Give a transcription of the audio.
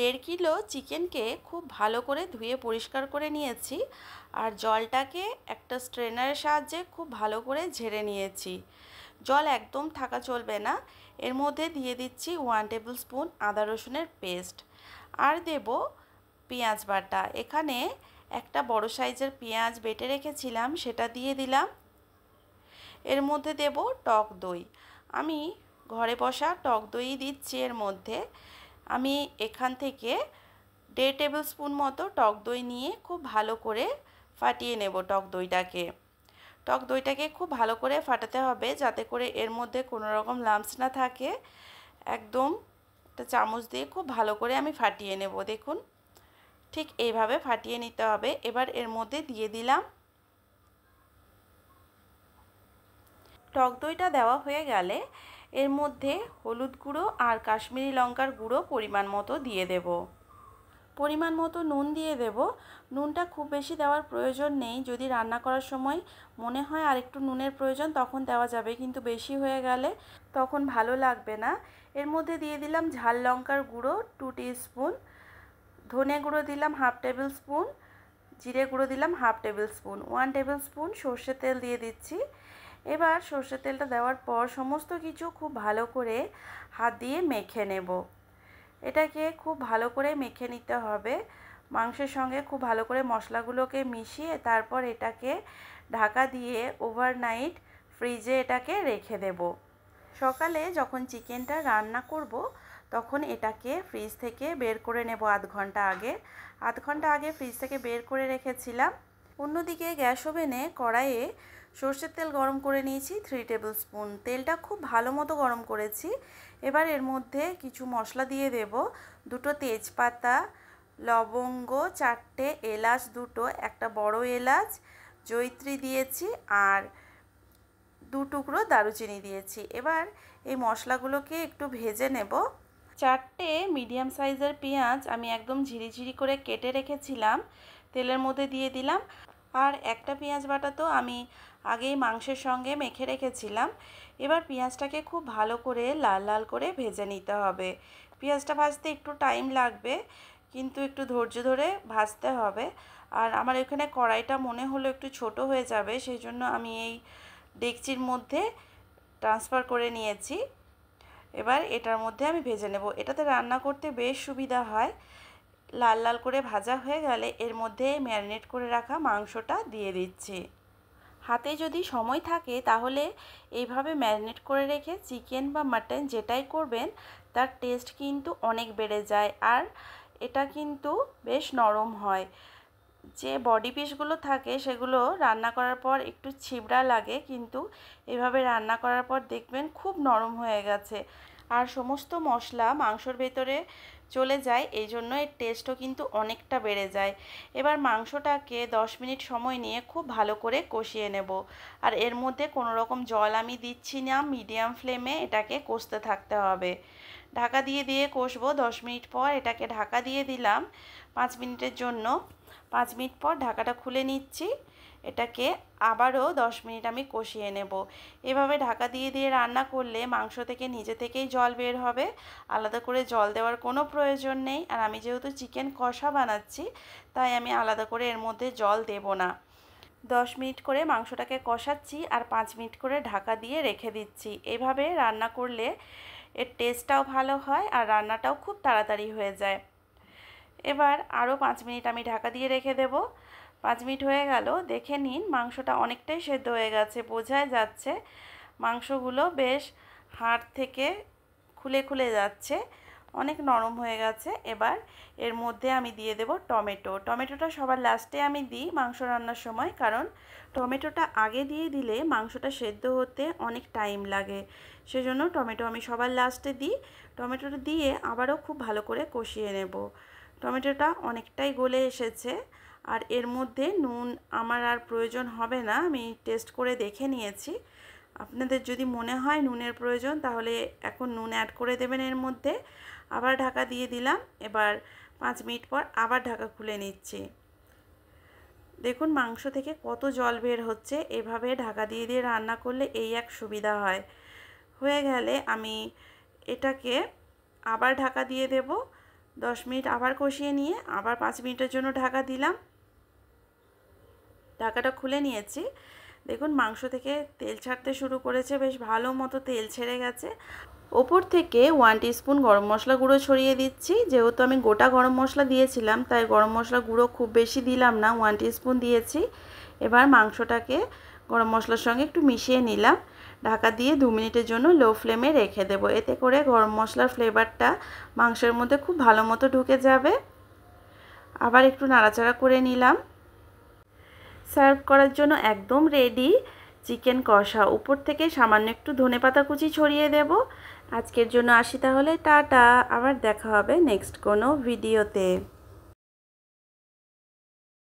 দেড় কিলো চিকেনকে খুব ভালো করে ধুয়ে পরিষ্কার করে নিয়েছি আর জলটাকে একটা স্ট্রেনারের সাহায্যে খুব ভালো করে ঝেড়ে নিয়েছি জল একদম থাকা চলবে না এর মধ্যে দিয়ে দিচ্ছি ওয়ান টেবিল স্পুন আদা রসুনের পেস্ট আর দেব পেঁয়াজ বাটা এখানে একটা বড় সাইজের পেঁয়াজ বেটে রেখেছিলাম সেটা দিয়ে দিলাম এর মধ্যে দেব টক দই আমি ঘরে বসা টক দই দিচ্ছি এর মধ্যে আমি এখান থেকে দেড় টেবিল স্পুন মতো টক দই নিয়ে খুব ভালো করে ফাটিয়ে নেব টক দইটাকে টক দইটাকে খুব ভালো করে ফাটাতে হবে যাতে করে এর মধ্যে কোনো রকম লাম্পস না থাকে একদম একটা চামচ দিয়ে খুব ভালো করে আমি ফাটিয়ে নেব দেখুন ঠিক এইভাবে ফাটিয়ে নিতে হবে এবার এর মধ্যে দিয়ে দিলাম টক দইটা দেওয়া হয়ে গেলে এর মধ্যে হলুদ গুঁড়ো আর কাশ্মীরি লঙ্কার গুঁড়ো পরিমাণ মতো দিয়ে দেব পরিমাণ মতো নুন দিয়ে দেব নুনটা খুব বেশি দেওয়ার প্রয়োজন নেই যদি রান্না করার সময় মনে হয় আর একটু নুনের প্রয়োজন তখন দেওয়া যাবে কিন্তু বেশি হয়ে গেলে তখন ভালো লাগবে না এর মধ্যে দিয়ে দিলাম ঝাল লঙ্কার গুঁড়ো টু স্পুন ধনে গুঁড়ো দিলাম হাফ টেবিল স্পুন জিরে গুঁড়ো দিলাম half tablespoon one tablespoon সর্ষের তেল দিয়ে দিচ্ছি এবার সর্ষের তেলটা দেওয়ার পর সমস্ত কিছু খুব ভালো করে হাত দিয়ে মেখে নেব এটাকে খুব ভালো করে মেখে নিতে হবে মাংসের সঙ্গে খুব ভালো করে মশলাগুলোকে মিশিয়ে তারপর এটাকে ঢাকা দিয়ে ওভারনাইট ফ্রিজে এটাকে রেখে দেব সকালে যখন চিকেনটা রান্না করব তখন এটাকে ফ্রিজ থেকে বের করে নেব আধ ঘন্টা আগে আধ ঘন্টা আগে ফ্রিজ থেকে বের করে রেখেছিলাম অন্যদিকে গ্যাস ওভেনে কড়াইয়ে সর্ষের তেল গরম করে নিয়েছি থ্রি টেবিল স্পুন তেলটা খুব ভালো মতো গরম করেছি এবার এর মধ্যে কিছু মশলা দিয়ে দেব দুটো তেজপাতা লবঙ্গ চারটে এলাচ দুটো একটা বড় এলাচ জৈত্রী দিয়েছি আর দু টুকরো দারুচিনি দিয়েছি এবার এই মশলাগুলোকে একটু ভেজে নেব চারটে মিডিয়াম সাইজের পেঁয়াজ আমি একদম ঝিরিঝিরি করে কেটে রেখেছিলাম তেলের মধ্যে দিয়ে দিলাম আর একটা পেঁয়াজ বাটা তো আমি আগেই মাংসের সঙ্গে মেখে রেখেছিলাম এবার পেঁয়াজটাকে খুব ভালো করে লাল লাল করে ভেজে নিতে হবে পেঁয়াজটা ভাজতে একটু টাইম লাগবে কিন্তু একটু ধৈর্য ধরে ভাজতে হবে আর আমার এখানে কড়াইটা মনে হলো একটু ছোট হয়ে যাবে সেই জন্য আমি এই ডেকচির মধ্যে ট্রান্সফার করে নিয়েছি এবার এটার মধ্যে আমি ভেজে নেব এটাতে রান্না করতে বেশ সুবিধা হয় লাল লাল করে ভাজা হয়ে গেলে এর মধ্যে ম্যারিনেট করে রাখা মাংসটা দিয়ে দিচ্ছি হাতে যদি সময় থাকে তাহলে এইভাবে ম্যারিনেট করে রেখে চিকেন বা মাটন যেটাই করবেন তার টেস্ট কিন্তু অনেক বেড়ে যায় আর এটা কিন্তু বেশ নরম হয় যে বডি পিসগুলো থাকে সেগুলো রান্না করার পর একটু ছিবড়া লাগে কিন্তু এভাবে রান্না করার পর দেখবেন খুব নরম হয়ে গেছে আর সমস্ত মশলা মাংসর ভেতরে চলে যায় এই জন্য এর টেস্টও কিন্তু অনেকটা বেড়ে যায় এবার মাংসটাকে 10 মিনিট সময় নিয়ে খুব ভালো করে কষিয়ে নেব আর এর মধ্যে কোনো রকম জল আমি দিচ্ছি না মিডিয়াম ফ্লেমে এটাকে কষতে থাকতে হবে ঢাকা দিয়ে দিয়ে কষবো 10 মিনিট পর এটাকে ঢাকা দিয়ে দিলাম 5 মিনিটের জন্য 5 মিনিট পর ঢাকাটা খুলে নিচ্ছি এটাকে আবারও দশ মিনিট আমি কষিয়ে নেব এভাবে ঢাকা দিয়ে দিয়ে রান্না করলে মাংস থেকে নিজে থেকেই জল বের হবে আলাদা করে জল দেওয়ার কোনো প্রয়োজন নেই আর আমি যেহেতু চিকেন কষা বানাচ্ছি তাই আমি আলাদা করে এর মধ্যে জল দেব না দশ মিনিট করে মাংসটাকে কষাচ্ছি আর পাঁচ মিনিট করে ঢাকা দিয়ে রেখে দিচ্ছি এভাবে রান্না করলে এর টেস্টটাও ভালো হয় আর রান্নাটাও খুব তাড়াতাড়ি হয়ে যায় এবার আরও পাঁচ মিনিট আমি ঢাকা দিয়ে রেখে দেবো পাঁচ মিনিট হয়ে গেল দেখে নিন মাংসটা অনেকটাই সেদ্ধ হয়ে গেছে বোঝাই যাচ্ছে মাংসগুলো বেশ হাড় থেকে খুলে খুলে যাচ্ছে অনেক নরম হয়ে গেছে এবার এর মধ্যে আমি দিয়ে দেব টমেটো টমেটোটা সবার লাস্টে আমি দিই মাংস রান্নার সময় কারণ টমেটোটা আগে দিয়ে দিলে মাংসটা সেদ্ধ হতে অনেক টাইম লাগে সেজন্য টমেটো আমি সবার লাস্টে দিই টমেটোটা দিয়ে আবারও খুব ভালো করে কষিয়ে নেব টমেটোটা অনেকটাই গলে এসেছে আর এর মধ্যে নুন আমার আর প্রয়োজন হবে না আমি টেস্ট করে দেখে নিয়েছি আপনাদের যদি মনে হয় নুনের প্রয়োজন তাহলে এখন নুন অ্যাড করে দেবেন এর মধ্যে আবার ঢাকা দিয়ে দিলাম এবার পাঁচ মিনিট পর আবার ঢাকা খুলে নিচ্ছি দেখুন মাংস থেকে কত জল বের হচ্ছে এভাবে ঢাকা দিয়ে দিয়ে রান্না করলে এই এক সুবিধা হয় হয়ে গেলে আমি এটাকে আবার ঢাকা দিয়ে দেব দশ মিনিট আবার কষিয়ে নিয়ে আবার পাঁচ মিনিটের জন্য ঢাকা দিলাম ঢাকাটা খুলে নিয়েছি দেখুন মাংস থেকে তেল ছাড়তে শুরু করেছে বেশ ভালো মতো তেল ছেড়ে গেছে ওপর থেকে ওয়ান স্পুন গরম মশলা গুঁড়ো ছড়িয়ে দিচ্ছি যেহেতু আমি গোটা গরম মশলা দিয়েছিলাম তাই গরম মশলা গুঁড়ো খুব বেশি দিলাম না ওয়ান স্পুন দিয়েছি এবার মাংসটাকে গরম মশলার সঙ্গে একটু মিশিয়ে নিলাম ঢাকা দিয়ে দু মিনিটের জন্য লো ফ্লেমে রেখে দেবো এতে করে গরম মশলার ফ্লেভারটা মাংসের মধ্যে খুব ভালো মতো ঢুকে যাবে আবার একটু নাড়াচাড়া করে নিলাম সার্ভ করার জন্য একদম রেডি চিকেন কষা উপর থেকে সামান্য একটু ধনে পাতা কুচি ছড়িয়ে দেব আজকের জন্য আসি তাহলে টাটা আবার দেখা হবে নেক্সট কোনো ভিডিওতে